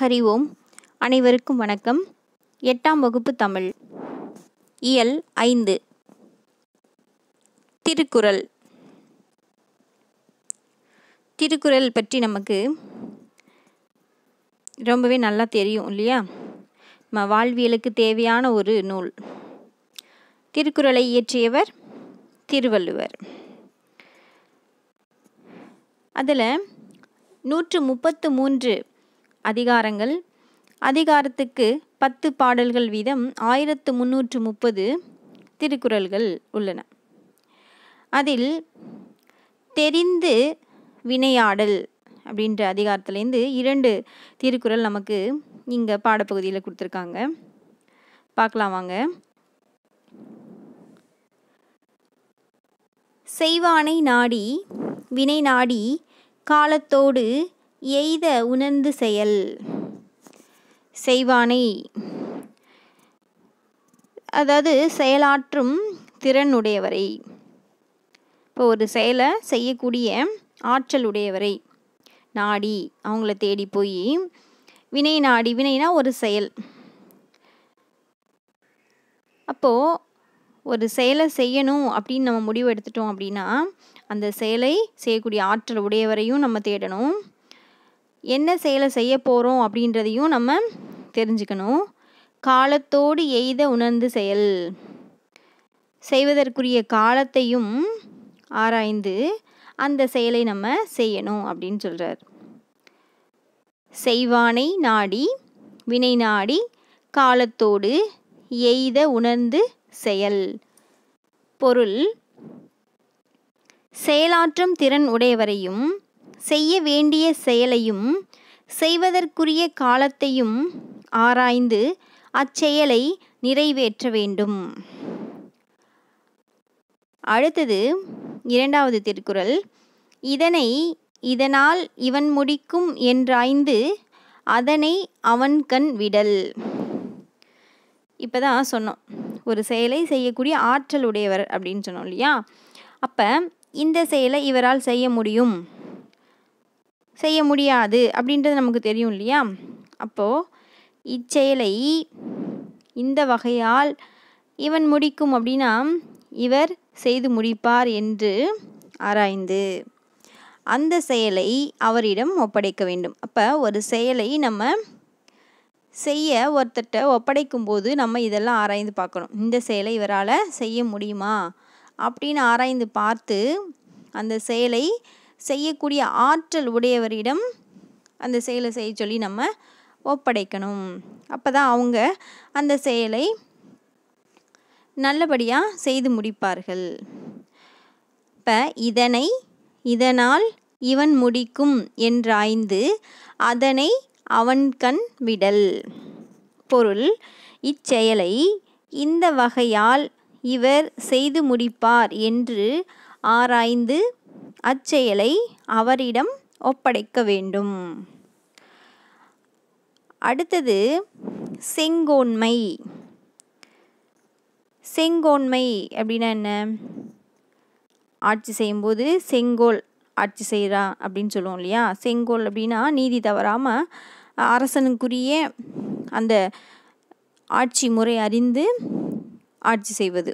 ஹரி ஓம் அனைவருக்கும் வணக்கம் எட்டாம் வகுப்பு தமிழ் இயல் ஐந்து திருக்குறள் திருக்குறள் பற்றி நமக்கு ரொம்பவே நல்லா தெரியும் இல்லையா நம்ம வாழ்வியலுக்கு தேவையான ஒரு நூல் திருக்குறளை இயற்றியவர் திருவள்ளுவர் அதில் நூற்று முப்பத்து மூன்று அதிகாரங்கள் அதிகாரத்துக்கு பத்து பாடல்கள் வீதம் ஆயிரத்து முன்னூற்று முப்பது திருக்குறள்கள் உள்ளன அதில் தெரிந்து வினையாடல் அப்படின்ற அதிகாரத்துலேருந்து இரண்டு திருக்குறள் நமக்கு இங்கே பாடப்பகுதியில் கொடுத்துருக்காங்க பார்க்கலாம் வாங்க செய்வானை நாடி வினை நாடி காலத்தோடு எய்த உணர்ந்து செயல் செய்வானை அதாவது செயலாற்றும் திறன் உடையவரை இப்போ ஒரு செயலை செய்யக்கூடிய ஆற்றல் உடையவரை நாடி அவங்கள தேடி போய் வினை நாடி வினைனா ஒரு செயல் அப்போது ஒரு செயலை செய்யணும் அப்படின்னு நம்ம முடிவு எடுத்துட்டோம் அப்படின்னா அந்த செயலை செய்யக்கூடிய ஆற்றல் உடையவரையும் நம்ம தேடணும் என்ன செயலை செய்ய போகிறோம் அப்படின்றதையும் நம்ம தெரிஞ்சுக்கணும் காலத்தோடு எய்த உணர்ந்து செயல் செய்வதற்குரிய காலத்தையும் ஆராய்ந்து அந்த செயலை நம்ம செய்யணும் அப்படின்னு சொல்கிறார் செய்வானை நாடி வினை நாடி காலத்தோடு எய்த உணர்ந்து செயல் பொருள் செயலாற்றும் திறன் உடையவரையும் செய்ய வேண்டிய செயலையும் செய்வதற்குரிய காலத்தையும் ஆராய்ந்து அச்செயலை நிறைவேற்ற வேண்டும் அடுத்தது இரண்டாவது திருக்குறள் இதனை இதனால் இவன் முடிக்கும் என்றாய்ந்து அதனை அவன் கண் விடல் இப்போ தான் சொன்னோம் ஒரு செயலை செய்யக்கூடிய ஆற்றல் உடையவர் அப்படின்னு சொன்னோம் இல்லையா அப்போ இந்த செயலை இவரால் செய்ய முடியும் செய்ய முடியாது அப்படின்றது நமக்கு தெரியும் இல்லையா அப்போது இச்செயலை இந்த வகையால் இவன் முடிக்கும் அப்படின்னா இவர் செய்து முடிப்பார் என்று ஆராய்ந்து அந்த செயலை அவரிடம் ஒப்படைக்க வேண்டும் அப்போ ஒரு செயலை நம்ம செய்ய ஒருத்தட்ட ஒப்படைக்கும் போது நம்ம இதெல்லாம் ஆராய்ந்து பார்க்கணும் இந்த செயலை இவரால் செய்ய முடியுமா அப்படின்னு ஆராய்ந்து பார்த்து அந்த செயலை செய்யக்கூடிய ஆற்றல் உடையவரிடம் அந்த செயலை செய்ய சொல்லி நம்ம ஒப்படைக்கணும் அப்போ தான் அவங்க அந்த செயலை நல்லபடியாக செய்து முடிப்பார்கள் இப்போ இதனை இதனால் இவன் முடிக்கும் என்றாய்ந்து அதனை அவன் கண் விடல் பொருள் இச்செயலை இந்த வகையால் இவர் செய்து முடிப்பார் என்று ஆராய்ந்து அச்செயலை அவரிடம் ஒப்படைக்க வேண்டும் அடுத்தது செங்கோன்மை செங்கோன்மை அப்படின்னா என்ன ஆட்சி செய்யும்போது செங்கோல் ஆட்சி செய்கிறா அப்படின்னு சொல்லுவோம் இல்லையா செங்கோல் அப்படின்னா நீதி தவறாமல் அரசனுக்குரிய அந்த ஆட்சி முறை அறிந்து ஆட்சி செய்வது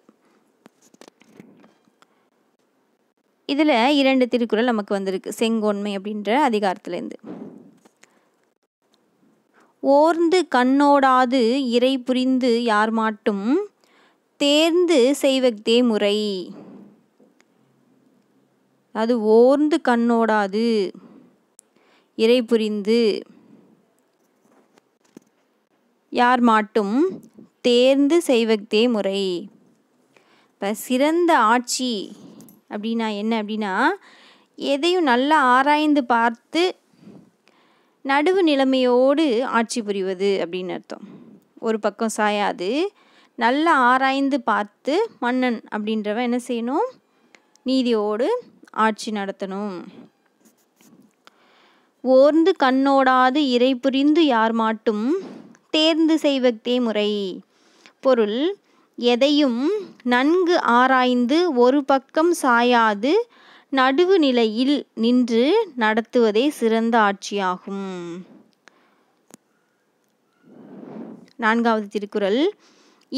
இதில் இரண்டு திருக்குறள் நமக்கு வந்திருக்கு செங்கோன்மை அப்படின்ற அதிகாரத்துலேருந்து ஓர்ந்து கண்ணோடாது இறை புரிந்து யார் மாட்டும் தேர்ந்து செய்வக்தே முறை அது ஓர்ந்து கண்ணோடாது இறை புரிந்து யார் மாட்டும் தேர்ந்து செய்வக்தே முறை இப்போ சிறந்த ஆட்சி அப்படின்னா என்ன அப்படின்னா எதையும் நல்லா ஆராய்ந்து பார்த்து நடுவு நிலைமையோடு ஆட்சி புரிவது அப்படின்னு அர்த்தம் ஒரு பக்கம் சாயாது நல்லா ஆராய்ந்து பார்த்து மன்னன் அப்படின்றவன் என்ன செய்யணும் நீதியோடு ஆட்சி நடத்தணும் ஓர்ந்து கண்ணோடாது இறை புரிந்து யார் மாட்டும் தேர்ந்து செய்வதே முறை பொருள் எதையும் நன்கு ஆராய்ந்து ஒரு பக்கம் சாயாது நடுவு நிலையில் நின்று நடத்துவதே சிறந்த ஆட்சியாகும் நான்காவது திருக்குறள்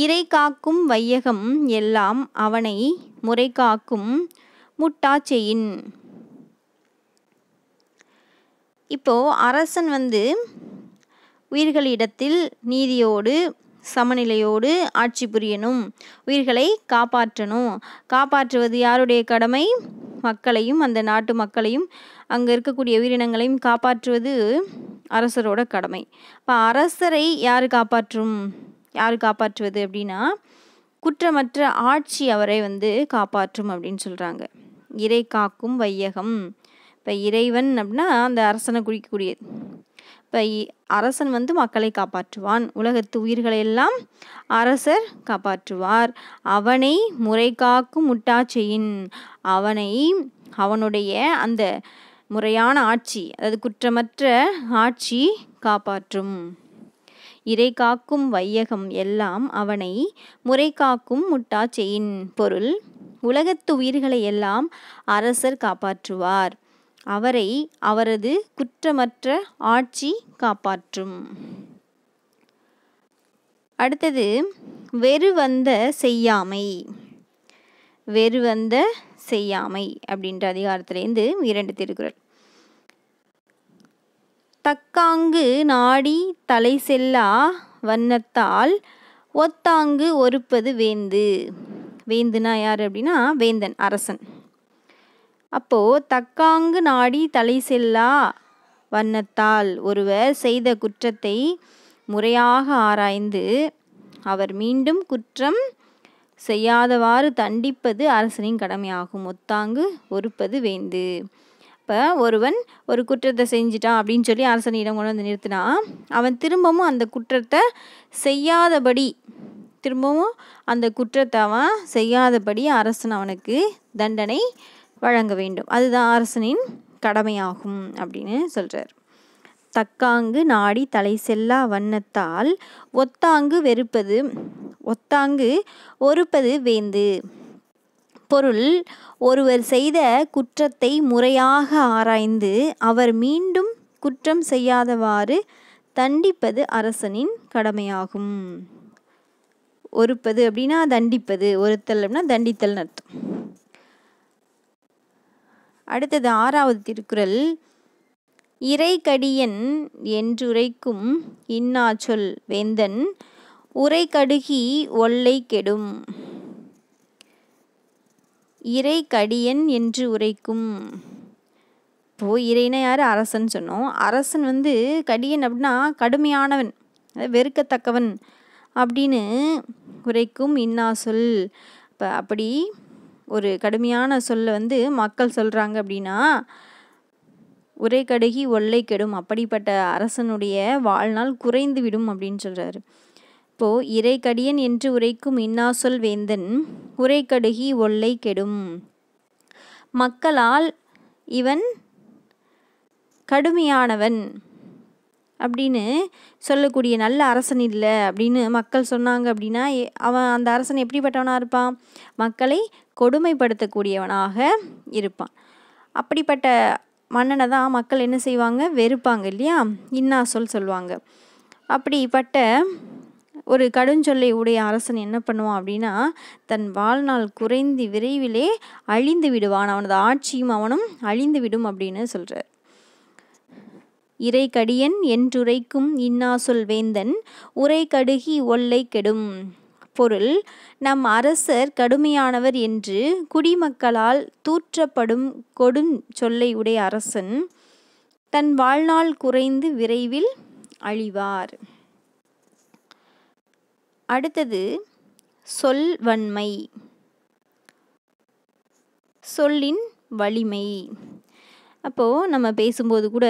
இறை காக்கும் வையகம் எல்லாம் அவனை முறை காக்கும் முட்டாச்செயின் இப்போ அரசன் வந்து உயிர்களிடத்தில் நீதியோடு சமநிலையோடு ஆட்சி புரியணும் உயிர்களை காப்பாற்றணும் காப்பாற்றுவது யாருடைய கடமை மக்களையும் அந்த நாட்டு மக்களையும் அங்கே இருக்கக்கூடிய உயிரினங்களையும் காப்பாற்றுவது அரசரோட கடமை இப்போ அரசரை யார் காப்பாற்றும் யார் காப்பாற்றுவது அப்படின்னா குற்றமற்ற ஆட்சி அவரை வந்து காப்பாற்றும் அப்படின்னு சொல்கிறாங்க இறை காக்கும் வையகம் இப்போ இறைவன் அப்படின்னா அந்த அரசனை குறிக்கக்கூடியது இப்போ அரசன் வந்து மக்களை காப்பாற்றுவான் உலகத்து உயிர்களையெல்லாம் அரசர் காப்பாற்றுவார் அவனை முறை காக்கும் முட்டாச்செயின் அவனை அவனுடைய அந்த முறையான ஆட்சி அதாவது குற்றமற்ற ஆட்சி காப்பாற்றும் இறை காக்கும் வையகம் எல்லாம் அவனை முறை காக்கும் முட்டாச்செயின் பொருள் உலகத்து உயிர்களை எல்லாம் அரசர் காப்பாற்றுவார் அவரை அவரது குற்றமற்ற ஆட்சி காப்பாற்றும் அடுத்தது வெறுவந்த செய்யாமை வெறுவந்த செய்யாமை அப்படின்ற அதிகாரத்திலேருந்து இரண்டு திருக்குறள் தக்காங்கு நாடி தலை செல்லா வண்ணத்தால் ஒத்தாங்கு ஒருப்பது வேந்து வேந்துனா யார் அப்படின்னா வேந்தன் அரசன் அப்போ தக்காங்கு நாடி தலை செல்லா வண்ணத்தால் ஒருவர் செய்த குற்றத்தை முறையாக ஆராய்ந்து அவர் மீண்டும் குற்றம் செய்யாதவாறு தண்டிப்பது அரசனின் கடமையாகும் ஒத்தாங்கு ஒறுப்பது வேந்து இப்போ ஒருவன் ஒரு குற்றத்தை செஞ்சிட்டான் அப்படின்னு சொல்லி அரசனிடம் கொண்டு வந்து நிறுத்தினா அவன் திரும்பவும் அந்த குற்றத்தை செய்யாதபடி திரும்பவும் அந்த குற்றத்தை அவன் செய்யாதபடி அரசன் அவனுக்கு தண்டனை வழங்க வேண்டும் அதுதான் அரசனின் கடமையாகும் அப்படின்னு சொல்கிறார் தக்காங்கு நாடி தலை செல்லா வண்ணத்தால் ஒத்தாங்கு வெறுப்பது ஒத்தாங்கு ஒருப்பது வேந்து பொருள் ஒருவர் செய்த குற்றத்தை முறையாக ஆராய்ந்து அவர் மீண்டும் குற்றம் செய்யாதவாறு தண்டிப்பது அரசனின் கடமையாகும் ஒருப்பது அப்படின்னா தண்டிப்பது ஒருத்தல் அப்படின்னா தண்டித்தல் அர்த்தம் அடுத்தது ஆறாவது திருக்குறள் இறைக்கடியன் என்றுரைக்கும் இன்னாச்சொல் வேந்தன் கடுகி ஒல்லை கெடும் இறை கடியன் என்று உரைக்கும் இப்போ இறைனா யார் அரசன் சொன்னோம் அரசன் வந்து கடியன் அப்படின்னா கடுமையானவன் வெறுக்கத்தக்கவன் அப்படின்னு உரைக்கும் இன்னா சொல் இப்போ அப்படி ஒரு கடுமையான சொல்ல வந்து மக்கள் சொல்கிறாங்க அப்படின்னா உரை கடுகி ஒல்லை கெடும் அப்படிப்பட்ட அரசனுடைய வாழ்நாள் குறைந்து விடும் அப்படின்னு சொல்கிறாரு இப்போது கடியன் என்று உரைக்கும் இன்னாசொல் வேந்தன் உரை கடுகி ஒல்லை கெடும் மக்களால் இவன் கடுமையானவன் அப்படின்னு சொல்லக்கூடிய நல்ல அரசன் இல்லை அப்படின்னு மக்கள் சொன்னாங்க அப்படின்னா அவன் அந்த அரசன் எப்படிப்பட்டவனாக இருப்பான் மக்களை கொடுமைப்படுத்தக்கூடியவனாக இருப்பான் அப்படிப்பட்ட மன்னனை தான் மக்கள் என்ன செய்வாங்க வெறுப்பாங்க இல்லையா இன்னா சொல் சொல்லுவாங்க அப்படிப்பட்ட ஒரு கடுஞ்சொல்லை உடைய அரசன் என்ன பண்ணுவான் அப்படின்னா தன் வாழ்நாள் குறைந்து விரைவிலே அழிந்து விடுவான் அவனது ஆட்சியும் அவனும் அழிந்து விடும் அப்படின்னு சொல்கிறார் இறைகடியன் என்றுரைக்கும் இன்னாசொல் வேந்தன் உரைகடுகி ஒல்லை கெடும் பொருள் நம் அரசர் கடுமையானவர் என்று குடிமக்களால் தூற்றப்படும் கொடும் சொல்லை உடைய அரசன் தன் வாழ்நாள் குறைந்து விரைவில் அழிவார் அடுத்தது சொல்வன்மை சொல்லின் வலிமை அப்போது நம்ம பேசும்போது கூட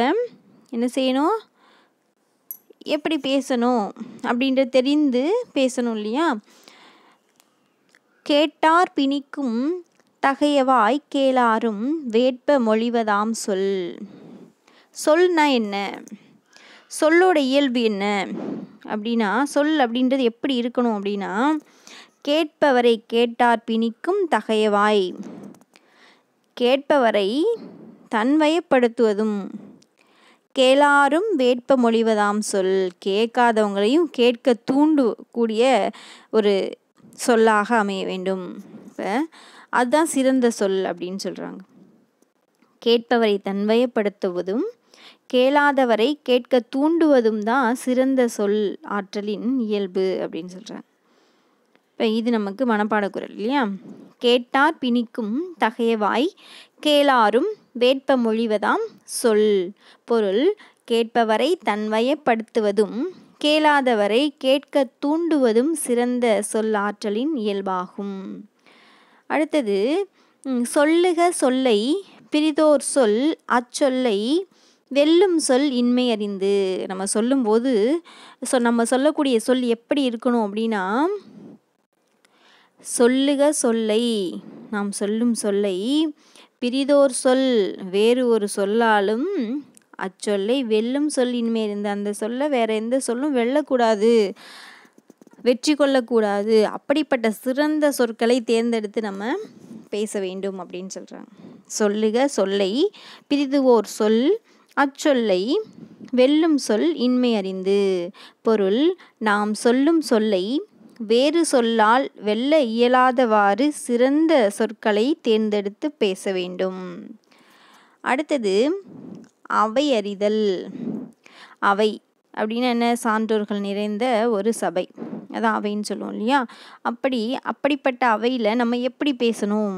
என்ன செய்யணும் எப்படி பேசணும் அப்படின்ற தெரிந்து பேசணும் இல்லையா கேட்டார் பிணிக்கும் தகையவாய் கேளாரும் வேட்ப மொழிவதாம் சொல் சொல்னா என்ன சொல்லோட இயல்பு என்ன அப்படின்னா சொல் அப்படின்றது எப்படி இருக்கணும் அப்படின்னா கேட்பவரை கேட்டார் பிணிக்கும் தகையவாய் கேட்பவரை தன்வயப்படுத்துவதும் கேளாரும் வேட்ப மொழிவதாம் சொல் கேட்காதவங்களையும் கேட்க தூண்டக்கூடிய ஒரு சொல்லாக அமைய வேண்டும் இப்போ அதுதான் சிறந்த சொல் அப்படின்னு சொல்கிறாங்க கேட்பவரை தன்வயப்படுத்துவதும் கேளாதவரை கேட்க தூண்டுவதும் தான் சிறந்த சொல் ஆற்றலின் இயல்பு அப்படின்னு சொல்கிறாங்க இப்போ இது நமக்கு மனப்பாட குரல் இல்லையா கேட்டார் பிணிக்கும் தகையவாய் கேளாரும் வேட்ப மொழிவதாம் சொல் பொருள் கேட்பவரை தன்வயப்படுத்துவதும் கேளாதவரை கேட்க தூண்டுவதும் சிறந்த சொல்லாற்றலின் இயல்பாகும் அடுத்தது சொல்லுக சொல்லை பிரிதோர் சொல் அச்சொல்லை வெல்லும் சொல் இன்மையறிந்து நம்ம சொல்லும்போது சொ நம்ம சொல்லக்கூடிய சொல் எப்படி இருக்கணும் அப்படின்னா சொல்லுக சொல்லை நாம் சொல்லும் சொல்லை பிரிதோர் சொல் வேறு ஒரு சொல்லாலும் அச்சொல்லை வெல்லும் சொல் இனிமே இருந்த அந்த சொல்ல வேற எந்த சொல்லும் வெல்லக்கூடாது வெற்றி கொள்ளக்கூடாது அப்படிப்பட்ட சிறந்த சொற்களை தேர்ந்தெடுத்து நம்ம பேச வேண்டும் அப்படின்னு சொல்கிறாங்க சொல்லுக சொல்லை பிரிதுவோர் சொல் அச்சொல்லை வெல்லும் சொல் இன்மை அறிந்து பொருள் நாம் சொல்லும் சொல்லை வேறு சொல்லால் வெல்ல இயலாதவாறு சிறந்த சொற்களை தேர்ந்தெடுத்து பேச வேண்டும் அடுத்தது அவையறிதல் அவை அப்படின்னு என்ன சான்றோர்கள் நிறைந்த ஒரு சபை அதான் அவைன்னு சொல்லுவோம் இல்லையா அப்படி அப்படிப்பட்ட அவையில் நம்ம எப்படி பேசணும்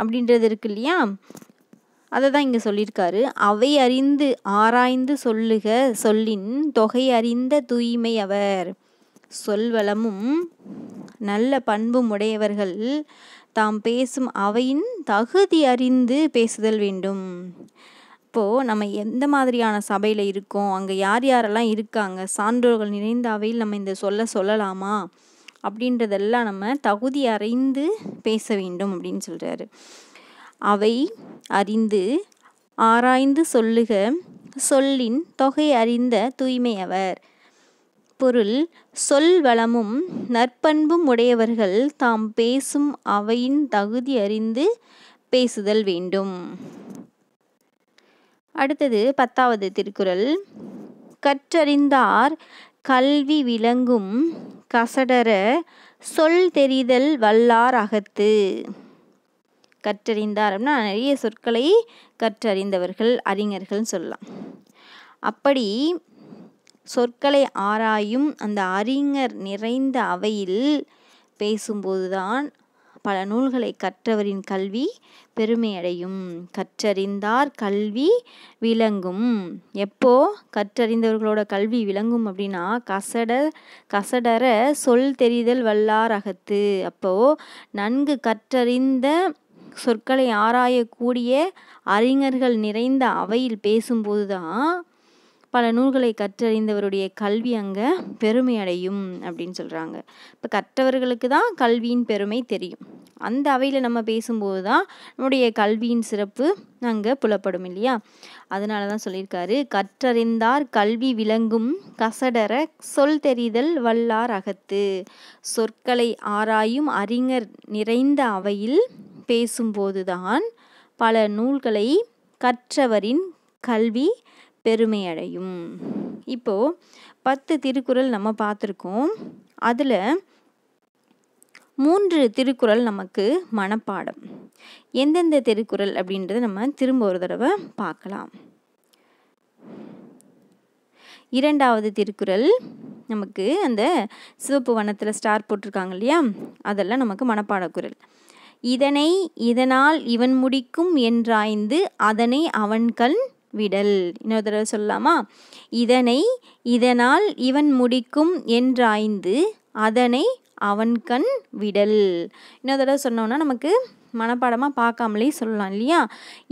அப்படின்றது இருக்கு இல்லையா அதை தான் இங்கே சொல்லியிருக்காரு அவை அறிந்து ஆராய்ந்து சொல்லுக சொல்லின் தொகை அறிந்த தூய்மை அவர் சொல்வளமும் நல்ல பண்பும் உடையவர்கள் தாம் பேசும் அவையின் தகுதி அறிந்து பேசுதல் வேண்டும் இப்போது நம்ம எந்த மாதிரியான சபையில் இருக்கோம் அங்கே யார் யாரெல்லாம் இருக்காங்க சான்றோர்கள் நிறைந்த அவையில் நம்ம இந்த சொல்ல சொல்லலாமா அப்படின்றதெல்லாம் நம்ம தகுதி அறிந்து பேச வேண்டும் அப்படின்னு சொல்கிறாரு அவை அறிந்து ஆராய்ந்து சொல்லுக சொல்லின் தொகை அறிந்த தூய்மையவர் பொருள் சொல் வளமும் நற்பண்பும் உடையவர்கள் தாம் பேசும் அவையின் தகுதி அறிந்து பேசுதல் வேண்டும் அடுத்தது பத்தாவது திருக்குறள் கற்றறிந்தார் கல்வி விளங்கும் கசடர சொல் தெரிதல் வல்லார் அகத்து கற்றறிந்தார் அப்படின்னா நிறைய சொற்களை கற்றறிந்தவர்கள் அறிஞர்கள் சொல்லலாம் அப்படி சொற்களை ஆராயும் அந்த அறிஞர் நிறைந்த அவையில் பேசும்போதுதான் பல நூல்களை கற்றவரின் கல்வி பெருமையடையும் கற்றறிந்தார் கல்வி விளங்கும் எப்போ கற்றறிந்தவர்களோட கல்வி விளங்கும் அப்படின்னா கசட கசடர சொல் தெரிதல் வல்லார் அகத்து அப்போ நன்கு கற்றறிந்த சொற்களை ஆராயக்கூடிய அறிஞர்கள் நிறைந்த அவையில் பேசும்போதுதான் பல நூல்களை கற்றறிந்தவருடைய கல்வி அங்கே பெருமை அடையும் அப்படின்னு சொல்கிறாங்க இப்போ கற்றவர்களுக்கு தான் கல்வியின் பெருமை தெரியும் அந்த அவையில் நம்ம பேசும்போது தான் நம்முடைய கல்வியின் சிறப்பு அங்கே புலப்படும் இல்லையா அதனால தான் சொல்லியிருக்காரு கற்றறிந்தார் கல்வி விளங்கும் கசடர சொல் தெரிதல் வல்லார் அகத்து சொற்களை ஆராயும் அறிஞர் நிறைந்த அவையில் பேசும்போதுதான் பல நூல்களை கற்றவரின் கல்வி பெருமை அடையும் இப்போ பத்து திருக்குறள் நம்ம பார்த்துருக்கோம் அதில் மூன்று திருக்குறள் நமக்கு மனப்பாடம் எந்தெந்த திருக்குறள் அப்படின்றத நம்ம திரும்ப ஒரு தடவை பார்க்கலாம் இரண்டாவது திருக்குறள் நமக்கு அந்த சிவப்பு வனத்தில் ஸ்டார் போட்டிருக்காங்க இல்லையா அதெல்லாம் நமக்கு மனப்பாட குரல் இதனை இதனால் இவன் முடிக்கும் என்றாய்ந்து அதனை அவன்கண் விடல் இன்னொரு தடவை சொல்லலாமா இதனை இதனால் இவன் முடிக்கும் என்றாய்ந்து அதனை அவன் கண் விடல் இன்னொரு தடவை சொன்னோன்னா நமக்கு மனப்பாடமாக பார்க்காமலே சொல்லலாம் இல்லையா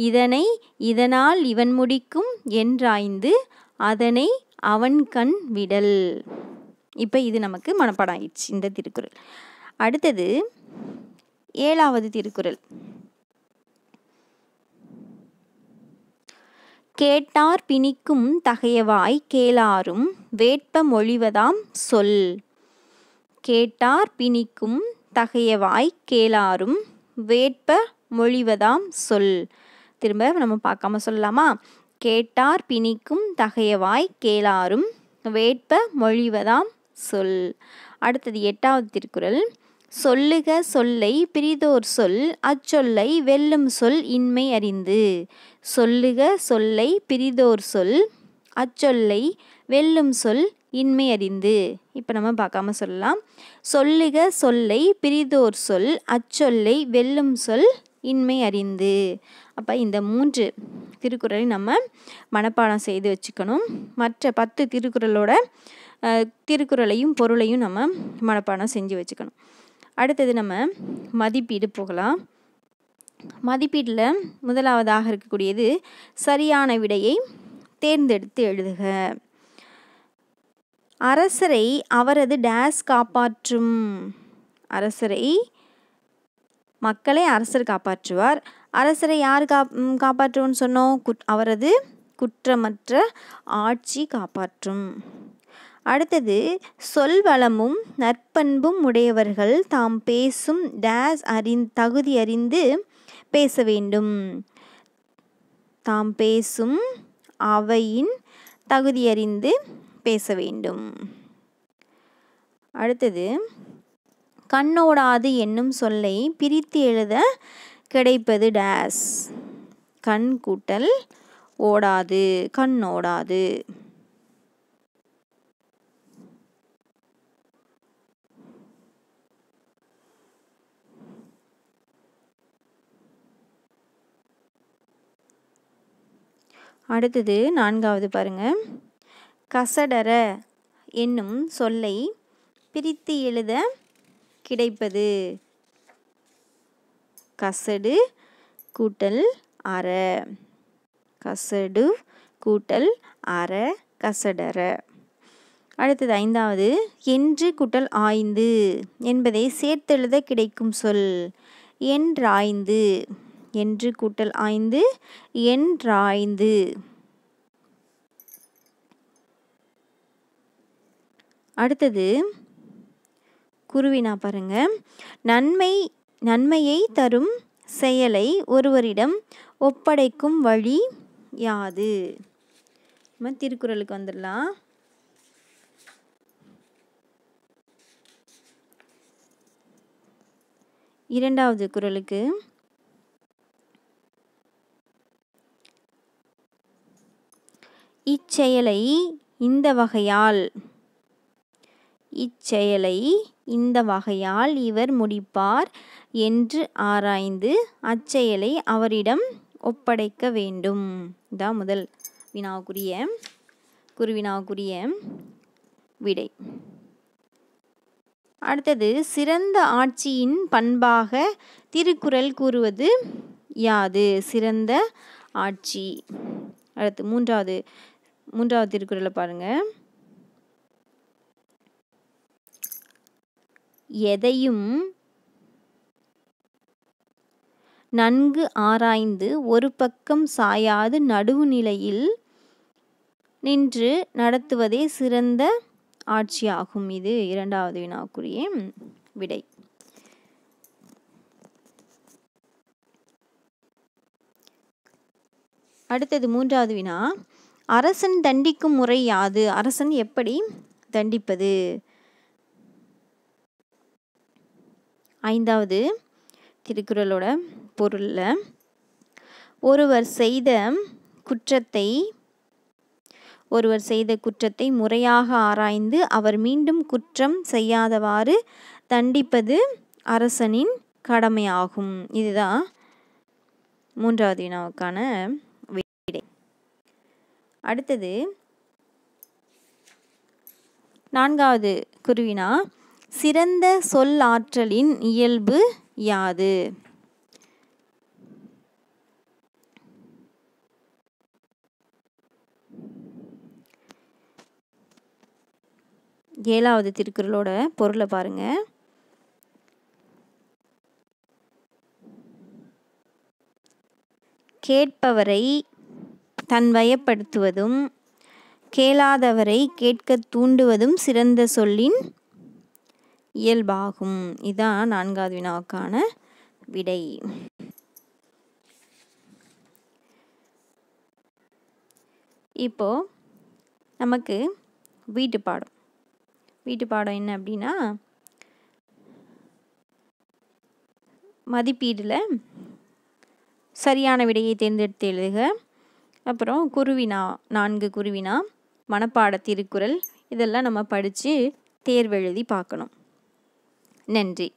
இதனை இதனால் இவன் முடிக்கும் என்றாய்ந்து அதனை அவன் கண் விடல் இப்போ இது நமக்கு மனப்பாடம் ஆயிடுச்சு இந்த திருக்குறள் அடுத்தது ஏழாவது திருக்குறள் கேட்டார் பிணிக்கும் தகையவாய் கேளாரும் வேட்ப மொழிவதாம் சொல் கேட்டார் பிணிக்கும் தகையவாய் கேளாரும் வேட்ப மொழிவதாம் சொல் திரும்ப நம்ம பார்க்காம சொல்லலாமா கேட்டார் பிணிக்கும் தகையவாய் கேளாரும் வேட்ப மொழிவதாம் சொல் அடுத்தது எட்டாவது திருக்குறள் சொல்லுக சொல்லை பிரிதோர் சொல் அச்சொல்லை வெல்லும் சொல் இன்மை அறிந்து சொல்லுக சொல்லை பிரிதோர் சொல் அச்சொல்லை வெல்லும் சொல் இன்மை அறிந்து இப்போ நம்ம பார்க்காம சொல்லலாம் சொல்லுக சொல்லை பிரிதோர் சொல் அச்சொல்லை வெல்லும் சொல் இன்மை அறிந்து அப்போ இந்த மூன்று திருக்குறளை நம்ம மனப்பாடம் செய்து வச்சுக்கணும் மற்ற பத்து திருக்குறளோட திருக்குறளையும் பொருளையும் நம்ம மனப்பாடம் செஞ்சு வச்சுக்கணும் அடுத்தது நம்ம மதிப்பீடு போகலாம் மதிப்பீட்டில் முதலாவதாக இருக்கக்கூடியது சரியான விடையை தேர்ந்தெடுத்து எழுதுக அரசரை அவரது டேஸ் காப்பாற்றும் அரசரை மக்களை அரசர் காப்பாற்றுவார் அரசரை யார் கா காப்பாற்றுவோன்னு சொன்னோம் குட் அவரது குற்றமற்ற ஆட்சி காப்பாற்றும் அடுத்தது சொல் வளமும் நற்பண்பும் உடையவர்கள் தாம் பேசும் டேஸ் அறிந் தகுதி அறிந்து பேச வேண்டும் தாம் பேசும் அவையின் தகுதியறிந்து பேச வேண்டும் அடுத்தது கண்ணோடாது என்னும் சொல்லை பிரித்து எழுத கிடைப்பது டேஸ் கண் கூட்டல் ஓடாது கண்ணோடாது அடுத்தது நான்காவது பாருங்கள் கசடர என்னும் சொல்லை பிரித்து எழுத கிடைப்பது கசடு கூட்டல் அற கசடு கூட்டல் அற கசடர அடுத்தது ஐந்தாவது என்று கூட்டல் ஆய்ந்து என்பதை சேர்த்தெழுத கிடைக்கும் சொல் என்றாய்ந்து என்று கூட்டல் ஐந்து என்றாய்ந்து அடுத்தது குருவினா பாருங்க நன்மை நன்மையை தரும் செயலை ஒருவரிடம் ஒப்படைக்கும் வழி யாது நம்ம திருக்குறளுக்கு வந்துடலாம் இரண்டாவது குரலுக்கு இச்செயலை இந்த வகையால் இச்செயலை இந்த வகையால் இவர் முடிப்பார் என்று ஆராய்ந்து அச்செயலை அவரிடம் ஒப்படைக்க வேண்டும் இதான் முதல் வினாவுக்குரிய குருவினாவுக்குரிய விடை அடுத்தது சிறந்த ஆட்சியின் பண்பாக திருக்குறள் கூறுவது யாது சிறந்த ஆட்சி அடுத்து மூன்றாவது மூன்றாவது திருக்குறளை பாருங்க எதையும் நன்கு ஆராய்ந்து ஒரு பக்கம் சாயாது நடுவு நிலையில் நின்று நடத்துவதே சிறந்த ஆட்சியாகும் இது இரண்டாவது வினாக்குரிய விடை அடுத்தது மூன்றாவது வினா அரசன் தண்டிக்கும் முறை யாது அரசன் எப்படி தண்டிப்பது ஐந்தாவது திருக்குறளோட பொருளில் ஒருவர் செய்த குற்றத்தை ஒருவர் செய்த குற்றத்தை முறையாக ஆராய்ந்து அவர் மீண்டும் குற்றம் செய்யாதவாறு தண்டிப்பது அரசனின் கடமையாகும் இதுதான் மூன்றாவது வினாவுக்கான அடுத்தது நான்காவது குருவினா சிறந்த சொல் ஆற்றலின் இயல்பு யாது ஏழாவது திருக்குறளோட பொருளை பாருங்க கேட்பவரை தன்வயப்படுத்துவதும் கேளாதவரை கேட்கத் தூண்டுவதும் சிறந்த சொல்லின் இயல்பாகும் இதான் நான்காவது வினாவுக்கான விடை இப்போ நமக்கு வீட்டு பாடம் வீட்டு பாடம் என்ன அப்படின்னா மதிப்பீடில் சரியான விடையை தேர்ந்தெடுத்து எழுதுக அப்புறம் குருவினா நான்கு குருவினா மனப்பாட திருக்குறள் இதெல்லாம் நம்ம படித்து தேர்வெழுதி பார்க்கணும் நன்றி